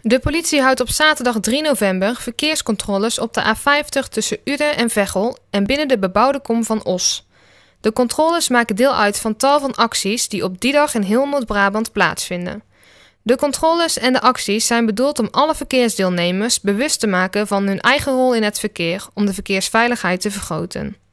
De politie houdt op zaterdag 3 november verkeerscontroles op de A50 tussen Uden en Veghel en binnen de bebouwde kom van Os. De controles maken deel uit van tal van acties die op die dag in heel Noord-Brabant plaatsvinden. De controles en de acties zijn bedoeld om alle verkeersdeelnemers bewust te maken van hun eigen rol in het verkeer om de verkeersveiligheid te vergroten.